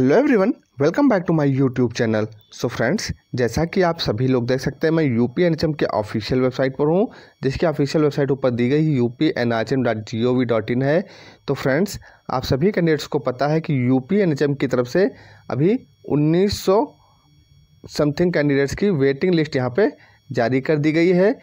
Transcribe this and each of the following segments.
hello everyone welcome back to my YouTube channel so friends जैसा कि आप सभी लोग देख सकते हैं मैं U P N H M के ऑफिशियल वेबसाइट पर हूँ जिसकी ऑफिशियल वेबसाइट ऊपर दी गई U P N H M dot G O V dot in है तो फ्रेंड्स आप सभी कैंडिडेट्स को पता है कि U P N H M की तरफ से अभी उन्नीस सौ समथिंग कैंडिडेट्स की वेटिंग लिस्ट यहाँ पर जारी कर दी गई है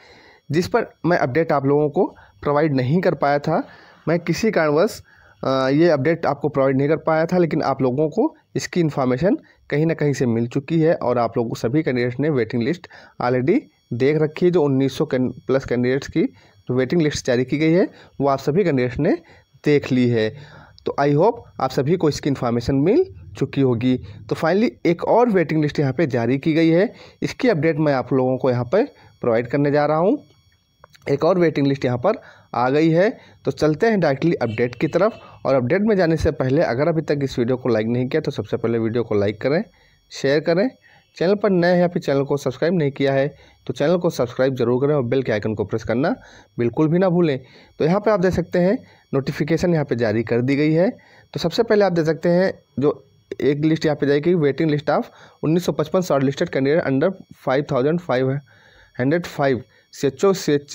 जिस पर मैं अपडेट आप लोगों को प्रोवाइड नहीं कर पाया था मैं किसी कारणवश ये अपडेट आपको प्रोवाइड नहीं कर पाया था लेकिन आप लोगों को इसकी इन्फॉर्मेशन कहीं ना कहीं से मिल चुकी है और आप लोग सभी कैंडिडेट्स ने वेटिंग लिस्ट ऑलरेडी देख रखी है जो 1900 प्लस कैंडिडेट्स की जो वेटिंग लिस्ट जारी की गई है वो आप सभी कैंडिडेट्स ने देख ली है तो आई होप आप सभी को इसकी इन्फॉर्मेशन मिल चुकी होगी तो फाइनली एक और वेटिंग लिस्ट यहाँ पे जारी की गई है इसकी अपडेट मैं आप लोगों को यहाँ पे प्रोवाइड करने जा रहा हूँ एक और वेटिंग लिस्ट यहाँ पर आ गई है तो चलते हैं डायरेक्टली अपडेट की तरफ और अपडेट में जाने से पहले अगर अभी तक इस वीडियो को लाइक नहीं किया तो सबसे पहले वीडियो को लाइक करें शेयर करें चैनल पर नए हैं या फिर चैनल को सब्सक्राइब नहीं किया है तो चैनल को सब्सक्राइब जरूर करें और बेल के आइकन को प्रेस करना बिल्कुल भी ना भूलें तो यहाँ पर आप देख सकते हैं नोटिफिकेशन यहाँ पर जारी कर दी गई है तो सबसे पहले आप देख सकते हैं जो एक लिस्ट यहाँ पर जाएगी वेटिंग लिस्ट ऑफ उन्नीस सौ listed candidate under five C H O C H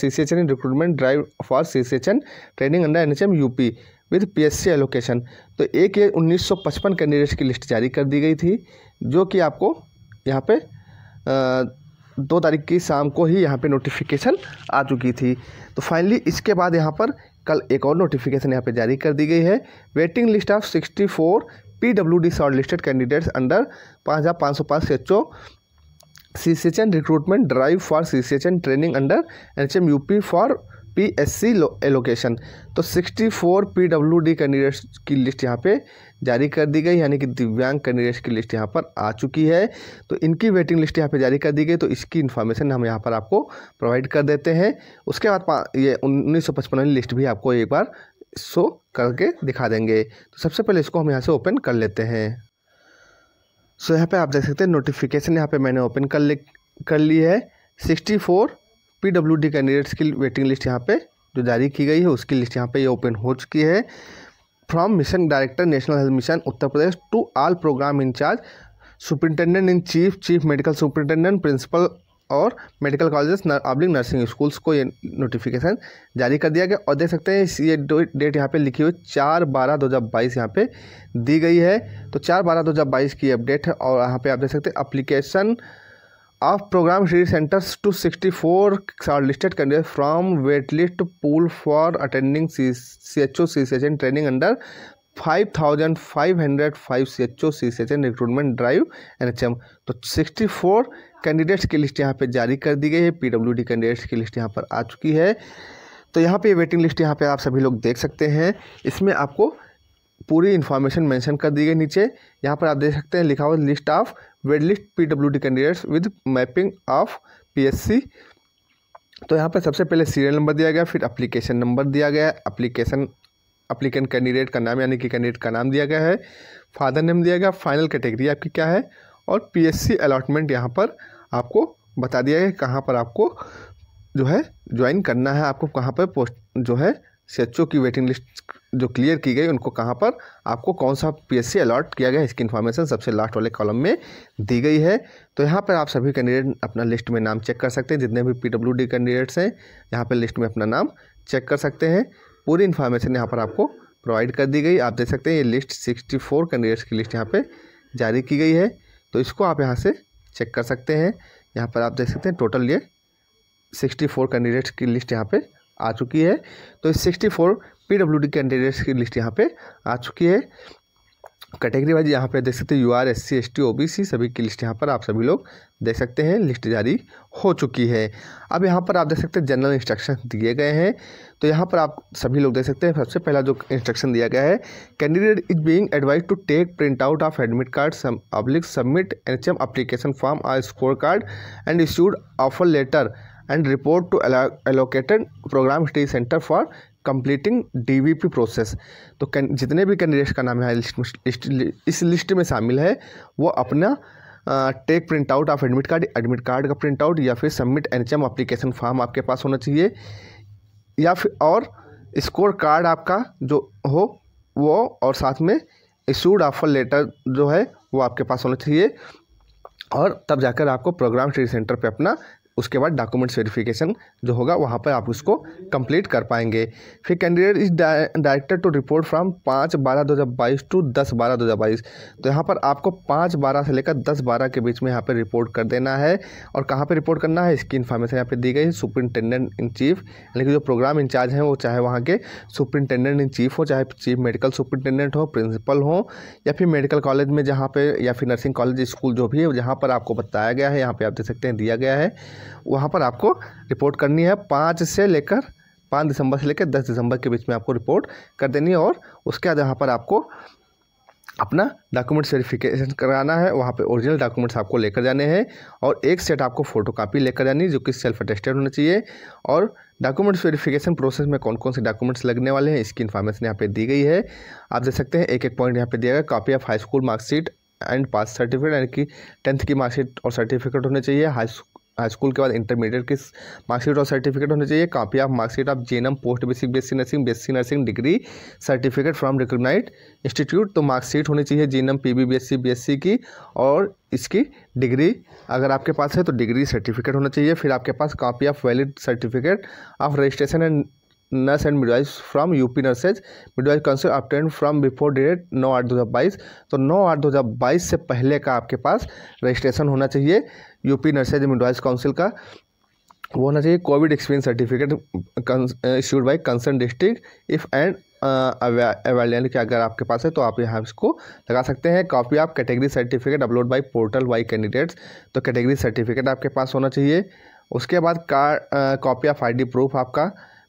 C C H N recruitment drive for C C H N training under N H M U P with P S C allocation तो एक ये उन्नीस सौ पचपन candidates की list जारी कर दी गई थी जो कि आपको यहाँ पे uh, दो तारीख की शाम को ही यहाँ पे नोटिफिकेशन आ चुकी थी तो फाइनली इसके बाद यहाँ पर कल एक और नोटिफिकेशन यहाँ पे जारी कर दी गई है waiting list of sixty four P W D short listed candidates under पाँच हज़ार पाँच सौ पाँच O C C C C H H N N recruitment drive for CCHN recruitment H M U P for P S C allocation तो sixty four P W D candidates की list यहाँ पे जारी कर दी गई यानी कि दिव्यांग कैंडिडेट्स की लिस्ट यहाँ पर आ चुकी है तो इनकी वेटिंग लिस्ट यहाँ पे जारी कर दी गई तो इसकी इन्फॉर्मेशन हम यहाँ पर आपको प्रोवाइड कर देते हैं उसके बाद ये उन्नीस सौ पचपन वाली लिस्ट भी आपको एक बार शो करके दिखा देंगे तो सबसे पहले इसको हम यहाँ से ओपन कर लेते हैं सो यहाँ पे आप देख सकते हैं नोटिफिकेशन यहाँ पे मैंने ओपन कर ले कर ली है sixty four P W D candidates की वेटिंग लिस्ट यहाँ पे जो जारी की गई है उसकी लिस्ट यहाँ पे ये ओपन हो चुकी है from mission director national health mission Uttar Pradesh to all programme incharge superintendent in chief chief medical superintendent principal और medical colleges public nursing schools को ये नोटिफिकेशन जारी कर दिया गया और देख सकते हैं ये डेट यहाँ पे लिखी हुई चार बारह दो हज़ार बाईस यहाँ पे दी गई है तो चार बारह दो हज़ार बाईस की अपडेट है और यहाँ पे आप देख सकते हैं application of programme read centres to sixty four are listed candidate from wait list pool for attending C H O C C H N training under five thousand five hundred five C H O C C H N recruitment drive N H M तो sixty four candidates की list यहाँ पे जारी कर दी गई है PWD candidates की लिस्ट यहाँ पर आ चुकी है तो यहाँ पे वेटिंग लिस्ट यहाँ पे आप सभी लोग देख सकते हैं इसमें आपको पूरी इन्फॉर्मेशन मेंशन कर दी गई नीचे यहाँ पर आप देख सकते हैं लिखा हुआ list of wait list D candidates with mapping of C तो यहाँ पर सबसे पहले सीरियल नंबर दिया गया फिर अप्लीकेशन नंबर दिया गया अप्लीकेशन अप्लीकेंट कैंडिडेट का नाम यानी कि कैंडिडेट का नाम दिया गया है फादर नेम दिया गया फाइनल कैटेगरी आपकी क्या है और पीएससी अलॉटमेंट यहाँ पर आपको बता दिया है कहाँ पर आपको जो है ज्वाइन करना है आपको कहाँ पर पोस्ट जो है सी की वेटिंग लिस्ट जो क्लियर की गई उनको कहाँ पर आपको कौन सा पीएससी अलॉट किया गया इसकी इन्फॉर्मेशन सबसे लास्ट वाले कॉलम में दी गई है तो यहाँ पर आप सभी कैंडिडेट अपना लिस्ट में नाम चेक कर सकते हैं जितने भी पीडब्ल्यूडी कैंडिडेट्स हैं यहाँ पर लिस्ट में अपना नाम चेक कर सकते हैं पूरी इन्फॉर्मेशन यहाँ पर आपको प्रोवाइड कर दी गई आप देख सकते हैं ये लिस्ट सिक्सटी फोर कैंडिडेट्स की लिस्ट यहाँ पर जारी की गई है तो इसको आप यहाँ से चेक कर सकते हैं यहाँ पर आप देख सकते हैं टोटल ये सिक्सटी फोर कैंडिडेट्स की लिस्ट यहाँ पे आ चुकी है तो sixty four P W D candidates की लिस्ट यहाँ पे आ चुकी है कैटेगरी वाइज यहाँ पे देख सकते हैं U R S C S T O B C सभी की लिस्ट यहाँ पर आप सभी लोग देख सकते हैं लिस्ट जारी हो चुकी है अब यहाँ पर आप देख सकते हैं जनरल इंस्ट्रक्शन दिए गए हैं तो यहाँ पर आप सभी लोग देख सकते हैं सबसे पहला जो इंस्ट्रक्शन दिया गया है candidate is being advised to take print out of admit card public submit N H M application form or score card and issued offer letter and report to allocated programme study centre for completing DVP process तो can जितने भी candidates का नाम है list, इस list में शामिल है वो अपना take print out of admit card admit card का प्रिंट आउट या फिर सबमिट एनएचएम एप्लीकेशन फॉर्म आपके पास होना चाहिए या फिर और स्कोर कार्ड आपका जो हो वो और साथ में इशूड ऑफर लेटर जो है वो आपके पास होना चाहिए और तब जाकर आपको प्रोग्राम स्टडी सेंटर पे अपना उसके बाद डॉक्यूमेंट्स वेरिफिकेशन जो होगा वहाँ पर आप उसको कंप्लीट कर पाएंगे फिर candidate is director to report from पाँच बारह दो हज़ार बाईस टू दस बारह दो हज़ार बाईस तो यहाँ पर आपको पाँच बारह से लेकर दस बारह के बीच में यहाँ पर रिपोर्ट कर देना है और कहाँ पर रिपोर्ट करना है इसकी इन्फॉर्मेशन यहाँ पर दी गई है सुप्रिंटेंडेंट इन चीफ यानी कि जो प्रोग्राम इंचार्ज हैं वो चाहे वहाँ के सुप्रिंटेंडेंट इन चीफ हो चाहे चीफ मेडिकल सुप्रिंटेंडेंट हो प्रिंसिपल हो या फिर मेडिकल कॉलेज में जहाँ पर या फिर नर्सिंग कॉलेज स्कूल जो भी है जहाँ पर आपको बताया गया है यहाँ पर आप देख सकते हैं दिया गया है वहाँ पर आपको रिपोर्ट करनी है पाँच से लेकर पाँच दिसंबर से लेकर दस दिसंबर के बीच में आपको रिपोर्ट कर देनी है और उसके बाद यहाँ पर आपको अपना डॉक्यूमेंट वेरिफिकेशन कराना है वहाँ पे ओरिजिनल डॉक्यूमेंट्स आपको लेकर जाने हैं और एक सेट आपको फोटो कापी लेकर जानी है जो कि सेल्फ अटेस्टेड होना चाहिए और डॉक्यूमेंट्स वेरिफिकेशन प्रोसेस में कौन कौन से डॉक्यूमेंट्स लगने वाले हैं इसकी इन्फॉर्मेशन यहाँ पे दी गई है आप देख सकते हैं एक एक पॉइंट यहाँ पे दिया गया copy of high school marksheet and pass certificate यानी कि टेंथ की मार्कशीट और सर्टिफिकेट होने चाहिए हाई स्कूल के बाद इंटरमीडिएट की मार्कशीट और सर्टिफिकेट होने चाहिए copy of marksheet of GNM post basic basic nursing basic nursing degree certificate from recognised institute तो मार्कशीट होनी चाहिए जेनम पी बी बी की और इसकी डिग्री अगर आपके पास है तो डिग्री सर्टिफिकेट होना चाहिए फिर आपके पास copy of valid certificate of registration and nurse and midwives from UP nurses midwives council obtained from before date नौ आठ दो हज़ार बाईस तो नौ आठ दो हज़ार बाईस से पहले का आपके पास रजिस्ट्रेशन होना चाहिए यूपी नर्सेज मिडवाइस काउंसिल का वो होना चाहिए COVID experience certificate issued by concern district if and avail यानी कि अगर आपके पास है तो आप यहाँ इसको लगा सकते हैं कॉपी आप category certificate upload by portal by candidates तो कैटेगरी सर्टिफिकेट आपके पास होना चाहिए उसके बाद कार कॉपी ऑफ आईडी प्रूफ आपका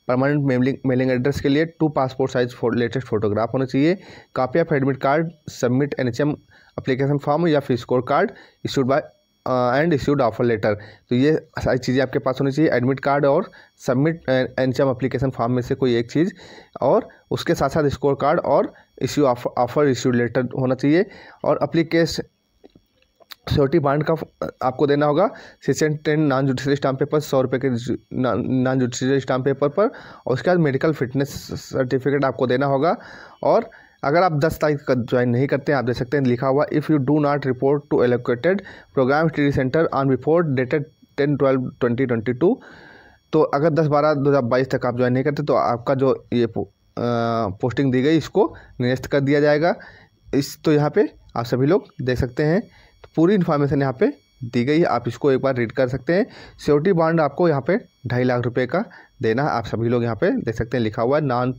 परमानेंट मेलिंग मेलिंग एड्रेस के लिए टू पासपोर्ट साइज फो, लेटेस्ट फोटोग्राफ होना चाहिए copy of admit card submit N H M form या फिर score card issued by and issued offer letter तो ये सारी चीज़ें आपके पास होनी चाहिए एडमिट कार्ड और सबमिट एनचम अप्लीकेशन फॉर्म में से कोई एक चीज़ और उसके साथ साथ स्कोर कार्ड और इश्यू ऑफर इश्यू लेटर होना चाहिए और अप्लीकेश सोटी बांड का आपको देना होगा six ten non judicial stamp paper सौ रुपये के नॉन जुडिशियल स्टाम्प पेपर पर और उसके बाद मेडिकल फिटनेस सर्टिफिकेट आपको देना होगा और अगर आप 10 तारीख का ज्वाइन नहीं करते हैं आप देख सकते हैं लिखा हुआ if you do not report to allocated programme study centre on before dated ten twelve twenty twenty two तो अगर दस बारह दो हज़ार बाईस तक आप ज्वाइन नहीं करते तो आपका जो ये पो, आ, पोस्टिंग दी गई इसको निरस्त कर दिया जाएगा इस तो यहाँ पर आप सभी लोग देख सकते हैं तो पूरी इन्फॉर्मेशन यहाँ पर दी गई है आप इसको एक बार रीड कर सकते हैं सिक्योरिटी बॉन्ड आपको यहाँ पे ढाई लाख रुपए का देना है आप सभी लोग यहाँ पे देख सकते हैं लिखा हुआ है नॉन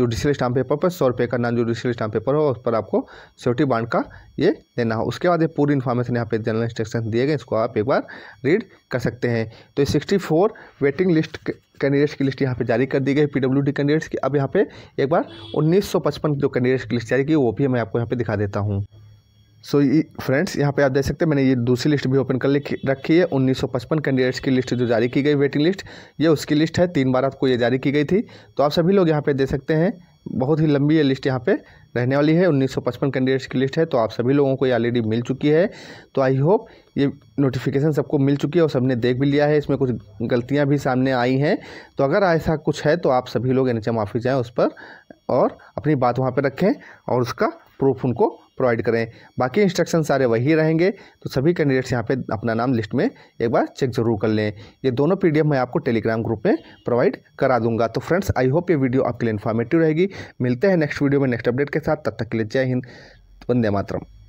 जुडिशियल स्टाम्प पेपर पर सौ रुपये का नॉन जुडिशियल स्टाम्प पेपर हो उस पर आपको सिक्योरिटी बॉन्ड का ये देना हो उसके बाद ये पूरी इन्फॉर्मेशन यहाँ पे जनरल इंस्ट्रक्शन दिए गए इसको आप एक बार रीड कर सकते हैं तो sixty four waiting list candidates की लिस्ट यहाँ पे जारी कर दी गई पी डी कैंडिडेट्स की अब यहाँ पे एक बार उन्नीस सौ पचपन जो कैंडिडेट्स की लिस्ट जारी की वो भी मैं आपको यहाँ पे दिखा देता हूँ सो so, फ्रेंड्स यहाँ पे आप देख सकते हैं मैंने ये दूसरी लिस्ट भी ओपन कर रखी है 1955 कैंडिडेट्स की लिस्ट जो जारी की गई वेटिंग लिस्ट ये उसकी लिस्ट है तीन बार आपको ये जारी की गई थी तो आप सभी लोग यहाँ पे देख सकते हैं बहुत ही लंबी ये लिस्ट यहाँ पे रहने वाली है 1955 कैंडिडेट्स की लिस्ट है तो आप सभी लोगों को ये ऑलरेडी मिल चुकी है तो आई होप ये नोटिफिकेशन सबको मिल चुकी है और सबने देख भी लिया है इसमें कुछ गलतियाँ भी सामने आई हैं तो अगर ऐसा कुछ है तो आप सभी लोग एन ऑफिस जाएँ उस पर और अपनी बात वहाँ पर रखें और उसका प्रूफ उनको प्रोवाइड करें बाकी इंस्ट्रक्शन सारे वही रहेंगे तो सभी कैंडिडेट्स यहाँ पे अपना नाम लिस्ट में एक बार चेक जरूर कर लें ये दोनों पीडीएफ मैं आपको टेलीग्राम ग्रुप में प्रोवाइड करा दूंगा तो फ्रेंड्स आई होप ये वीडियो आपके लिए इन्फॉर्मेटिव रहेगी मिलते हैं नेक्स्ट वीडियो में नेक्स्ट अपडेट के साथ तब तक के लिए जय हिंद वंदे मातरम